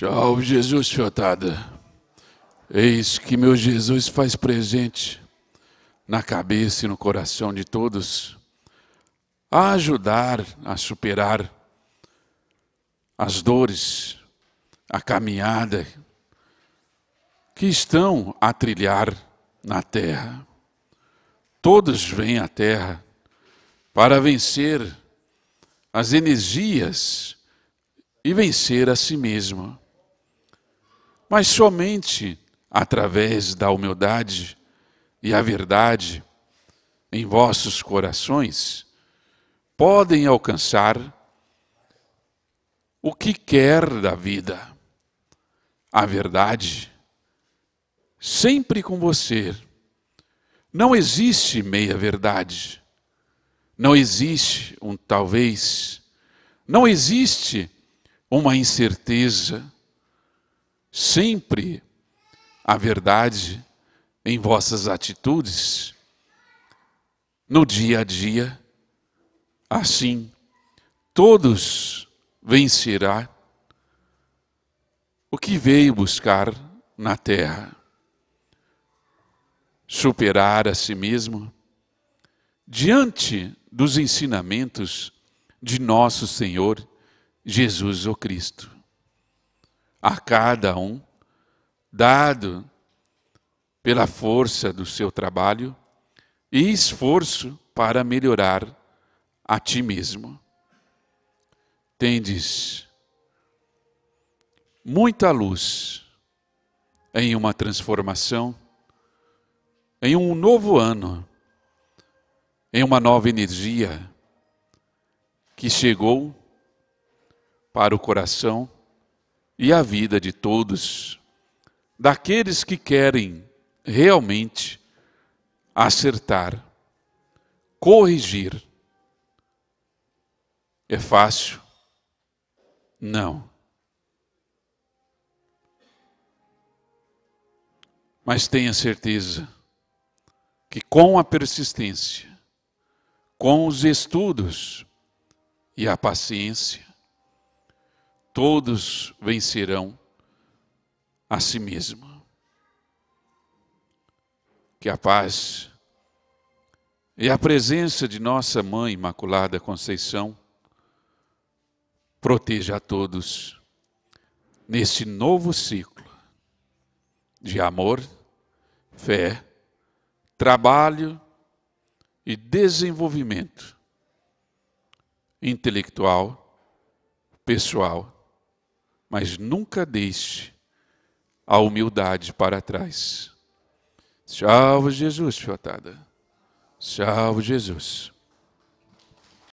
Tchau, Jesus fiotada. Eis que meu Jesus faz presente na cabeça e no coração de todos a ajudar a superar as dores, a caminhada que estão a trilhar na terra. Todos vêm à terra para vencer as energias e vencer a si mesmo mas somente através da humildade e a verdade em vossos corações podem alcançar o que quer da vida. A verdade sempre com você. Não existe meia-verdade. Não existe um talvez. Não existe uma incerteza sempre a verdade em vossas atitudes no dia a dia. Assim, todos vencerá o que veio buscar na terra. Superar a si mesmo diante dos ensinamentos de nosso Senhor Jesus o Cristo a cada um, dado pela força do seu trabalho e esforço para melhorar a ti mesmo. Tendes muita luz em uma transformação, em um novo ano, em uma nova energia que chegou para o coração e a vida de todos, daqueles que querem realmente acertar, corrigir. É fácil? Não. Mas tenha certeza que com a persistência, com os estudos e a paciência, todos vencerão a si mesmo. Que a paz e a presença de nossa Mãe Imaculada Conceição proteja a todos nesse novo ciclo de amor, fé, trabalho e desenvolvimento intelectual, pessoal mas nunca deixe a humildade para trás. Salve Jesus, fiotada. Salve Jesus.